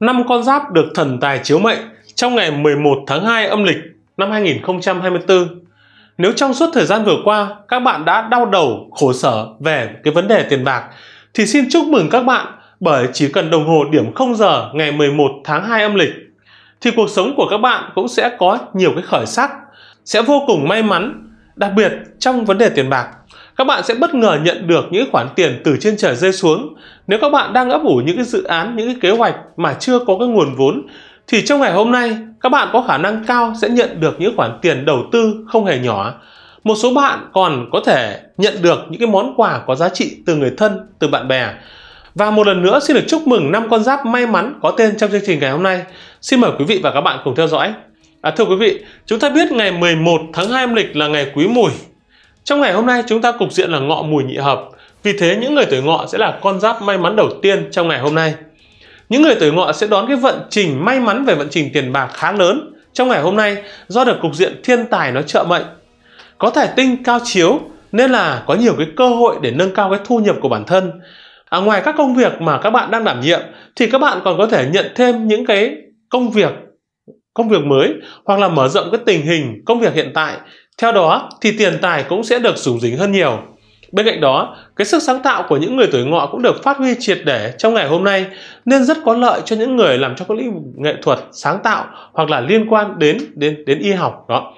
năm con giáp được thần tài chiếu mệnh trong ngày 11 tháng 2 âm lịch năm 2024. Nếu trong suốt thời gian vừa qua các bạn đã đau đầu, khổ sở về cái vấn đề tiền bạc thì xin chúc mừng các bạn bởi chỉ cần đồng hồ điểm 0 giờ ngày 11 tháng 2 âm lịch thì cuộc sống của các bạn cũng sẽ có nhiều cái khởi sắc, sẽ vô cùng may mắn, đặc biệt trong vấn đề tiền bạc các bạn sẽ bất ngờ nhận được những khoản tiền từ trên trời rơi xuống. Nếu các bạn đang ấp ủ những cái dự án, những cái kế hoạch mà chưa có cái nguồn vốn thì trong ngày hôm nay các bạn có khả năng cao sẽ nhận được những khoản tiền đầu tư không hề nhỏ. Một số bạn còn có thể nhận được những cái món quà có giá trị từ người thân, từ bạn bè. Và một lần nữa xin được chúc mừng năm con giáp may mắn có tên trong chương trình ngày hôm nay. Xin mời quý vị và các bạn cùng theo dõi. À, thưa quý vị, chúng ta biết ngày 11 tháng 2 âm lịch là ngày Quý Mùi trong ngày hôm nay chúng ta cục diện là ngọ mùi nhị hợp, vì thế những người tuổi ngọ sẽ là con giáp may mắn đầu tiên trong ngày hôm nay. Những người tuổi ngọ sẽ đón cái vận trình may mắn về vận trình tiền bạc khá lớn trong ngày hôm nay do được cục diện thiên tài nó trợ mệnh. Có thải tinh cao chiếu nên là có nhiều cái cơ hội để nâng cao cái thu nhập của bản thân. À, ngoài các công việc mà các bạn đang đảm nhiệm thì các bạn còn có thể nhận thêm những cái công việc công việc mới hoặc là mở rộng cái tình hình công việc hiện tại theo đó thì tiền tài cũng sẽ được dùng dính hơn nhiều. Bên cạnh đó, cái sức sáng tạo của những người tuổi ngọ cũng được phát huy triệt để trong ngày hôm nay nên rất có lợi cho những người làm trong các lĩnh nghệ thuật, sáng tạo hoặc là liên quan đến đến đến y học đó.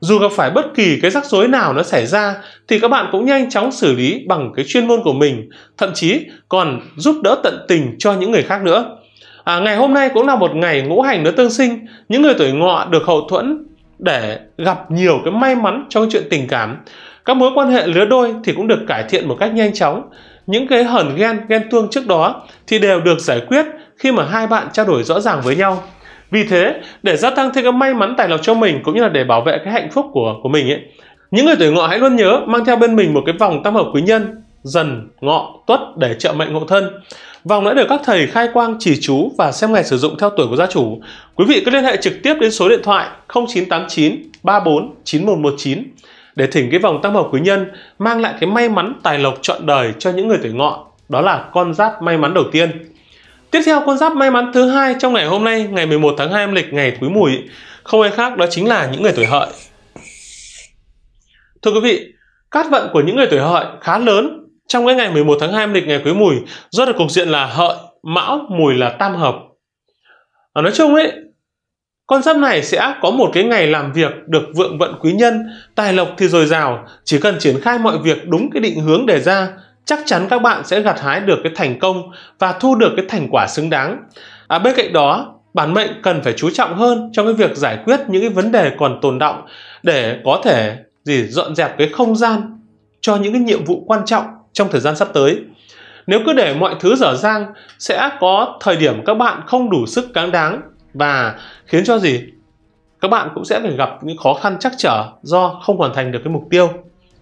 Dù gặp phải bất kỳ cái rắc rối nào nó xảy ra thì các bạn cũng nhanh chóng xử lý bằng cái chuyên môn của mình, thậm chí còn giúp đỡ tận tình cho những người khác nữa. À, ngày hôm nay cũng là một ngày ngũ hành nó tương sinh, những người tuổi ngọ được hậu thuẫn để gặp nhiều cái may mắn trong chuyện tình cảm các mối quan hệ lứa đôi thì cũng được cải thiện một cách nhanh chóng những cái hờn ghen ghen tuông trước đó thì đều được giải quyết khi mà hai bạn trao đổi rõ ràng với nhau vì thế để gia tăng thêm cái may mắn tài lộc cho mình cũng như là để bảo vệ cái hạnh phúc của của mình ấy những người tuổi ngọ hãy luôn nhớ mang theo bên mình một cái vòng tam hợp quý nhân dần, ngọ, tuất để trợ mệnh hộ thân. Vòng đã được các thầy khai quang chỉ chú và xem ngày sử dụng theo tuổi của gia chủ. Quý vị cứ liên hệ trực tiếp đến số điện thoại 0989 34 9119 để thỉnh cái vòng tăng hợp quý nhân mang lại cái may mắn tài lộc trọn đời cho những người tuổi ngọ. Đó là con giáp may mắn đầu tiên. Tiếp theo con giáp may mắn thứ hai trong ngày hôm nay, ngày 11 tháng 2 âm lịch ngày Quý Mùi, không ai khác đó chính là những người tuổi hợi. Thưa quý vị, cát vận của những người tuổi hợi khá lớn trong cái ngày 11 tháng 2 âm lịch ngày Quý Mùi, do được cục diện là Hợi, Mão, Mùi là tam hợp. À, nói chung ấy, con giáp này sẽ có một cái ngày làm việc được vượng vận quý nhân, tài lộc thì dồi dào, chỉ cần triển khai mọi việc đúng cái định hướng đề ra, chắc chắn các bạn sẽ gặt hái được cái thành công và thu được cái thành quả xứng đáng. À, bên cạnh đó, bản mệnh cần phải chú trọng hơn trong cái việc giải quyết những cái vấn đề còn tồn động để có thể gì dọn dẹp cái không gian cho những cái nhiệm vụ quan trọng trong thời gian sắp tới. Nếu cứ để mọi thứ dở dang sẽ có thời điểm các bạn không đủ sức cáng đáng và khiến cho gì? Các bạn cũng sẽ phải gặp những khó khăn chắc trở do không hoàn thành được cái mục tiêu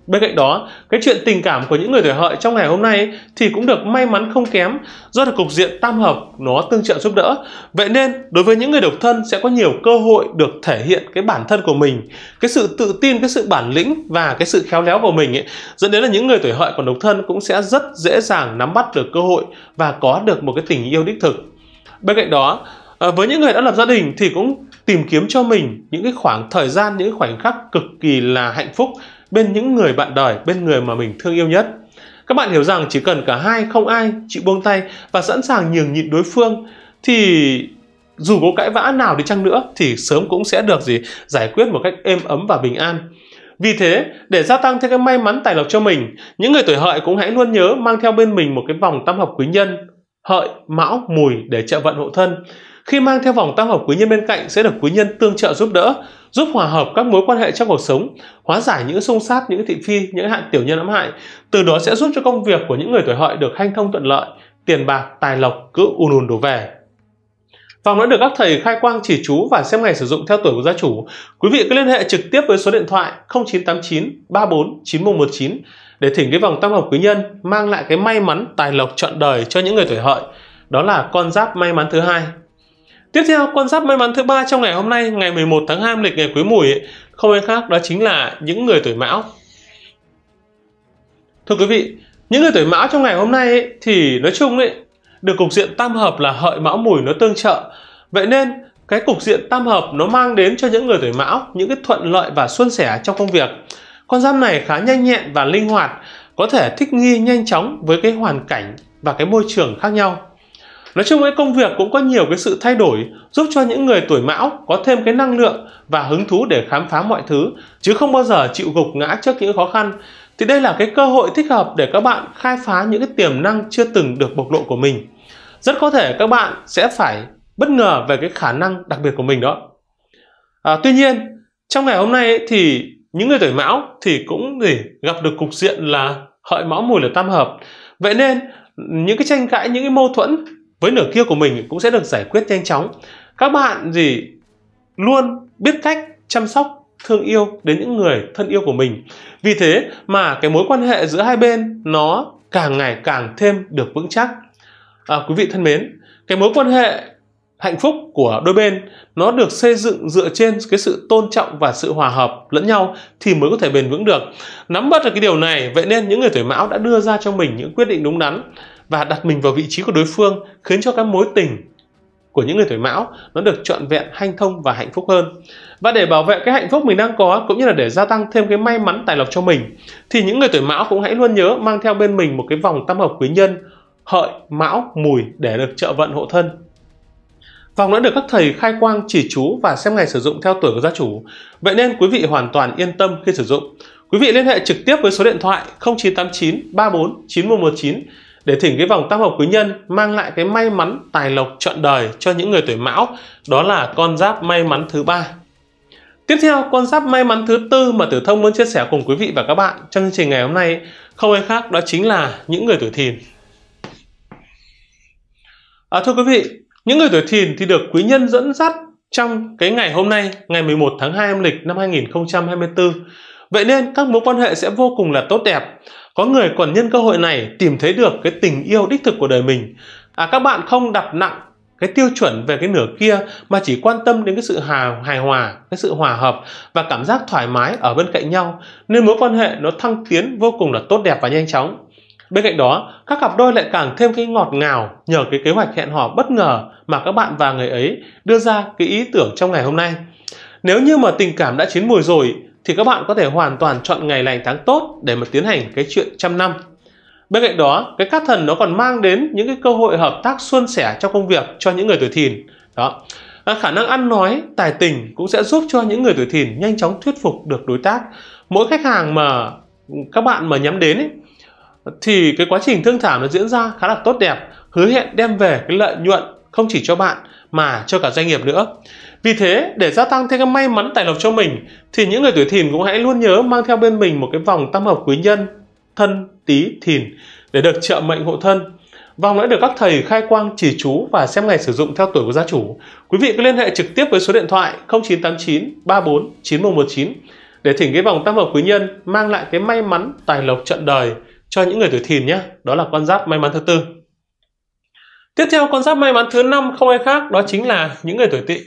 Bên cạnh đó, cái chuyện tình cảm của những người tuổi hợi trong ngày hôm nay thì cũng được may mắn không kém do được cục diện tam hợp nó tương trợ giúp đỡ. Vậy nên, đối với những người độc thân sẽ có nhiều cơ hội được thể hiện cái bản thân của mình, cái sự tự tin, cái sự bản lĩnh và cái sự khéo léo của mình ấy, dẫn đến là những người tuổi hợi còn độc thân cũng sẽ rất dễ dàng nắm bắt được cơ hội và có được một cái tình yêu đích thực. Bên cạnh đó, ờ, với những người đã lập gia đình thì cũng tìm kiếm cho mình những cái khoảng thời gian những khoảnh khắc cực kỳ là hạnh phúc bên những người bạn đời, bên người mà mình thương yêu nhất. Các bạn hiểu rằng chỉ cần cả hai không ai chịu buông tay và sẵn sàng nhường nhịn đối phương thì dù có cãi vã nào đi chăng nữa thì sớm cũng sẽ được gì giải quyết một cách êm ấm và bình an. Vì thế, để gia tăng thêm cái may mắn tài lộc cho mình, những người tuổi hợi cũng hãy luôn nhớ mang theo bên mình một cái vòng tam hợp quý nhân, hợi, mão, mùi để trợ vận hộ thân. Khi mang theo vòng tam hợp quý nhân bên cạnh sẽ được quý nhân tương trợ giúp đỡ, giúp hòa hợp các mối quan hệ trong cuộc sống, hóa giải những xung sát, những thị phi, những hạn tiểu nhân ám hại. Từ đó sẽ giúp cho công việc của những người tuổi hợi được hanh thông thuận lợi, tiền bạc, tài lộc cứ ùn ùn đổ về. Vòng đã được các thầy khai quang chỉ chú và xem ngày sử dụng theo tuổi của gia chủ. Quý vị cứ liên hệ trực tiếp với số điện thoại 0989 34 9119 để thỉnh cái vòng tam hợp quý nhân mang lại cái may mắn tài lộc trọn đời cho những người tuổi hợi. Đó là con giáp may mắn thứ hai Tiếp theo, quan sát may mắn thứ ba trong ngày hôm nay, ngày 11 tháng 2 lịch ngày Quý Mùi, không ai khác đó chính là những người tuổi Mão. Thưa quý vị, những người tuổi Mão trong ngày hôm nay ấy, thì nói chung ấy, được cục diện tam hợp là hợi Mão Mùi nó tương trợ. Vậy nên cái cục diện tam hợp nó mang đến cho những người tuổi Mão những cái thuận lợi và xuân sẻ trong công việc. Con giáp này khá nhanh nhẹn và linh hoạt, có thể thích nghi nhanh chóng với cái hoàn cảnh và cái môi trường khác nhau. Nói chung cái công việc cũng có nhiều cái sự thay đổi giúp cho những người tuổi mão có thêm cái năng lượng và hứng thú để khám phá mọi thứ chứ không bao giờ chịu gục ngã trước những khó khăn. Thì đây là cái cơ hội thích hợp để các bạn khai phá những cái tiềm năng chưa từng được bộc lộ của mình. Rất có thể các bạn sẽ phải bất ngờ về cái khả năng đặc biệt của mình đó. À, tuy nhiên, trong ngày hôm nay thì những người tuổi mão thì cũng để gặp được cục diện là hợi mão mùi là tam hợp. Vậy nên những cái tranh cãi, những cái mâu thuẫn với nửa kia của mình cũng sẽ được giải quyết nhanh chóng các bạn gì luôn biết cách chăm sóc thương yêu đến những người thân yêu của mình vì thế mà cái mối quan hệ giữa hai bên nó càng ngày càng thêm được vững chắc à, quý vị thân mến cái mối quan hệ hạnh phúc của đôi bên nó được xây dựng dựa trên cái sự tôn trọng và sự hòa hợp lẫn nhau thì mới có thể bền vững được nắm bắt được cái điều này vậy nên những người tuổi mão đã đưa ra cho mình những quyết định đúng đắn và đặt mình vào vị trí của đối phương khiến cho các mối tình của những người tuổi mão nó được trọn vẹn hanh thông và hạnh phúc hơn và để bảo vệ cái hạnh phúc mình đang có cũng như là để gia tăng thêm cái may mắn tài lộc cho mình thì những người tuổi mão cũng hãy luôn nhớ mang theo bên mình một cái vòng tam hợp quý nhân hợi mão mùi để được trợ vận hộ thân Vòng đã được các thầy khai quang chỉ chú và xem ngày sử dụng theo tuổi của gia chủ. Vậy nên quý vị hoàn toàn yên tâm khi sử dụng. Quý vị liên hệ trực tiếp với số điện thoại 0989 34 9119 để thỉnh cái vòng tam hợp quý nhân mang lại cái may mắn tài lộc trọn đời cho những người tuổi mão đó là con giáp may mắn thứ ba tiếp theo con giáp may mắn thứ tư mà tử thông muốn chia sẻ cùng quý vị và các bạn trong chương trình ngày hôm nay không ai khác đó chính là những người tuổi thìn à, thưa quý vị những người tuổi thìn thì được quý nhân dẫn dắt trong cái ngày hôm nay ngày 11 tháng 2 âm lịch năm 2024 vậy nên các mối quan hệ sẽ vô cùng là tốt đẹp có người còn nhân cơ hội này tìm thấy được cái tình yêu đích thực của đời mình. À, các bạn không đặt nặng cái tiêu chuẩn về cái nửa kia mà chỉ quan tâm đến cái sự hài, hòa, cái sự hòa hợp và cảm giác thoải mái ở bên cạnh nhau nên mối quan hệ nó thăng tiến vô cùng là tốt đẹp và nhanh chóng. Bên cạnh đó, các cặp đôi lại càng thêm cái ngọt ngào nhờ cái kế hoạch hẹn hò bất ngờ mà các bạn và người ấy đưa ra cái ý tưởng trong ngày hôm nay. Nếu như mà tình cảm đã chín mùi rồi thì các bạn có thể hoàn toàn chọn ngày lành tháng tốt để mà tiến hành cái chuyện trăm năm. Bên cạnh đó, cái cát thần nó còn mang đến những cái cơ hội hợp tác suôn sẻ trong công việc cho những người tuổi thìn. Đó. À, khả năng ăn nói, tài tình cũng sẽ giúp cho những người tuổi thìn nhanh chóng thuyết phục được đối tác. Mỗi khách hàng mà các bạn mà nhắm đến ấy, thì cái quá trình thương thảo nó diễn ra khá là tốt đẹp, hứa hẹn đem về cái lợi nhuận không chỉ cho bạn mà cho cả doanh nghiệp nữa. Vì thế, để gia tăng thêm cái may mắn tài lộc cho mình thì những người tuổi Thìn cũng hãy luôn nhớ mang theo bên mình một cái vòng tam hợp quý nhân thân tí thìn để được trợ mệnh hộ thân. Vòng đã được các thầy khai quang chỉ chú và xem ngày sử dụng theo tuổi của gia chủ. Quý vị cứ liên hệ trực tiếp với số điện thoại 0989 34 9119 để thỉnh cái vòng tam hợp quý nhân mang lại cái may mắn tài lộc trận đời cho những người tuổi Thìn nhé. Đó là con giáp may mắn thứ tư. Tiếp theo con giáp may mắn thứ năm không ai khác đó chính là những người tuổi tỵ.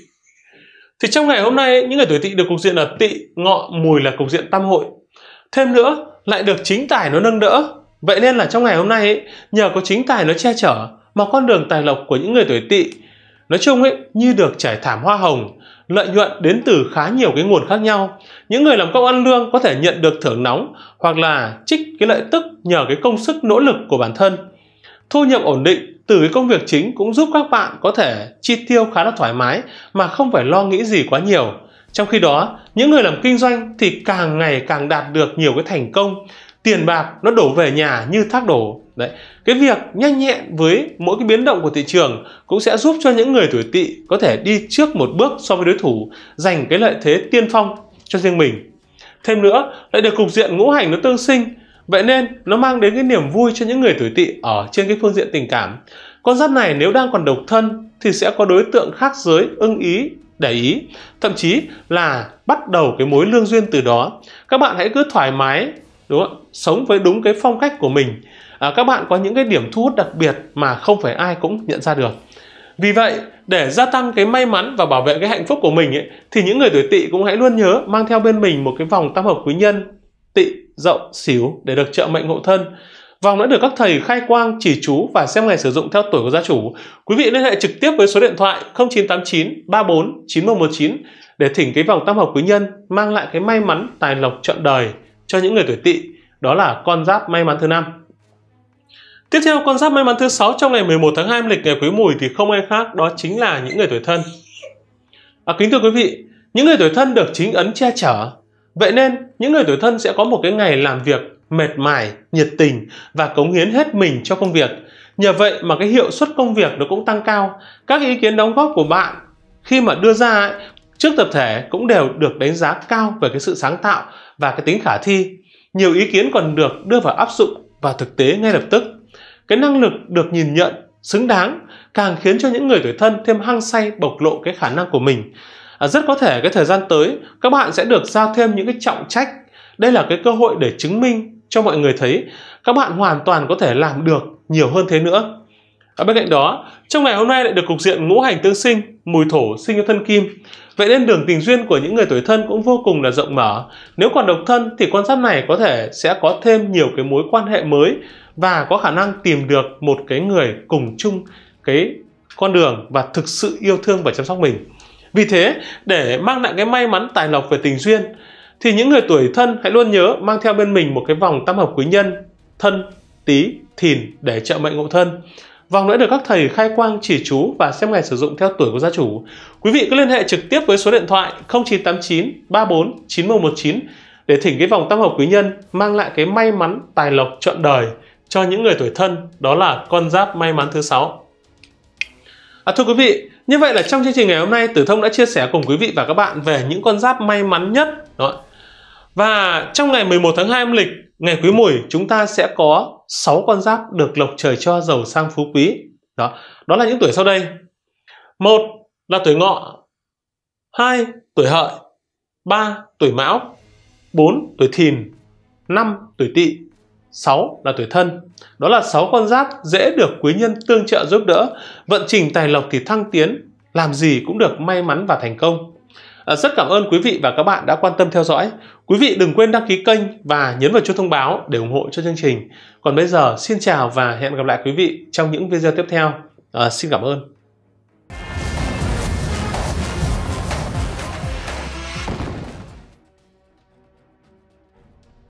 Thì trong ngày hôm nay những người tuổi tỵ được cục diện là tỵ ngọ mùi là cục diện tam hội. Thêm nữa lại được chính tài nó nâng đỡ. Vậy nên là trong ngày hôm nay ấy, nhờ có chính tài nó che chở mà con đường tài lộc của những người tuổi tỵ nói chung ấy như được trải thảm hoa hồng lợi nhuận đến từ khá nhiều cái nguồn khác nhau những người làm công ăn lương có thể nhận được thưởng nóng hoặc là trích cái lợi tức nhờ cái công sức nỗ lực của bản thân thu nhập ổn định từ cái công việc chính cũng giúp các bạn có thể chi tiêu khá là thoải mái mà không phải lo nghĩ gì quá nhiều trong khi đó những người làm kinh doanh thì càng ngày càng đạt được nhiều cái thành công tiền bạc nó đổ về nhà như thác đổ đấy cái việc nhanh nhẹn với mỗi cái biến động của thị trường cũng sẽ giúp cho những người tuổi tỵ có thể đi trước một bước so với đối thủ giành cái lợi thế tiên phong cho riêng mình thêm nữa lại được cục diện ngũ hành nó tương sinh Vậy nên nó mang đến cái niềm vui cho những người tuổi tỵ ở trên cái phương diện tình cảm. Con giáp này nếu đang còn độc thân thì sẽ có đối tượng khác giới ưng ý để ý, thậm chí là bắt đầu cái mối lương duyên từ đó. Các bạn hãy cứ thoải mái đúng không? sống với đúng cái phong cách của mình. À, các bạn có những cái điểm thu hút đặc biệt mà không phải ai cũng nhận ra được. Vì vậy, để gia tăng cái may mắn và bảo vệ cái hạnh phúc của mình ấy, thì những người tuổi tỵ cũng hãy luôn nhớ mang theo bên mình một cái vòng tam hợp quý nhân tỵ rộng xíu để được trợ mệnh ngộ thân. Vòng đã được các thầy khai quang, chỉ chú và xem ngày sử dụng theo tuổi của gia chủ. Quý vị liên hệ trực tiếp với số điện thoại 0989 34 9119 để thỉnh cái vòng tam hợp quý nhân mang lại cái may mắn tài lộc trọn đời cho những người tuổi tỵ. Đó là con giáp may mắn thứ năm. Tiếp theo con giáp may mắn thứ sáu trong ngày 11 tháng 2 âm lịch ngày Quý Mùi thì không ai khác đó chính là những người tuổi thân. À, kính thưa quý vị, những người tuổi thân được chính ấn che chở Vậy nên, những người tuổi thân sẽ có một cái ngày làm việc mệt mỏi, nhiệt tình và cống hiến hết mình cho công việc. Nhờ vậy mà cái hiệu suất công việc nó cũng tăng cao. Các ý kiến đóng góp của bạn khi mà đưa ra ấy, trước tập thể cũng đều được đánh giá cao về cái sự sáng tạo và cái tính khả thi. Nhiều ý kiến còn được đưa vào áp dụng và thực tế ngay lập tức. Cái năng lực được nhìn nhận xứng đáng càng khiến cho những người tuổi thân thêm hăng say bộc lộ cái khả năng của mình À, rất có thể cái thời gian tới các bạn sẽ được giao thêm những cái trọng trách đây là cái cơ hội để chứng minh cho mọi người thấy các bạn hoàn toàn có thể làm được nhiều hơn thế nữa ở bên cạnh đó trong ngày hôm nay lại được cục diện ngũ hành tương sinh mùi thổ sinh cho thân kim vậy nên đường tình duyên của những người tuổi thân cũng vô cùng là rộng mở nếu còn độc thân thì quan sát này có thể sẽ có thêm nhiều cái mối quan hệ mới và có khả năng tìm được một cái người cùng chung cái con đường và thực sự yêu thương và chăm sóc mình vì thế, để mang lại cái may mắn tài lộc về tình duyên, thì những người tuổi thân hãy luôn nhớ mang theo bên mình một cái vòng tam hợp quý nhân, thân, tí, thìn để trợ mệnh ngộ thân. Vòng đã được các thầy khai quang chỉ chú và xem ngày sử dụng theo tuổi của gia chủ. Quý vị cứ liên hệ trực tiếp với số điện thoại 0989 34 9119 để thỉnh cái vòng tam hợp quý nhân mang lại cái may mắn tài lộc trọn đời cho những người tuổi thân, đó là con giáp may mắn thứ sáu. À, thưa quý vị, như vậy là trong chương trình ngày hôm nay Tử Thông đã chia sẻ cùng quý vị và các bạn về những con giáp may mắn nhất. Đó. Và trong ngày 11 tháng 2 âm lịch, ngày Quý Mùi chúng ta sẽ có 6 con giáp được lộc trời cho giàu sang phú quý. Đó, đó là những tuổi sau đây. Một là tuổi Ngọ, 2 tuổi Hợi, 3 tuổi Mão, 4 tuổi Thìn, 5 tuổi Tỵ 6 là tuổi thân. Đó là 6 con giáp dễ được quý nhân tương trợ giúp đỡ, vận trình tài lộc thì thăng tiến, làm gì cũng được may mắn và thành công. À, rất cảm ơn quý vị và các bạn đã quan tâm theo dõi. Quý vị đừng quên đăng ký kênh và nhấn vào chuông thông báo để ủng hộ cho chương trình. Còn bây giờ xin chào và hẹn gặp lại quý vị trong những video tiếp theo. À, xin cảm ơn.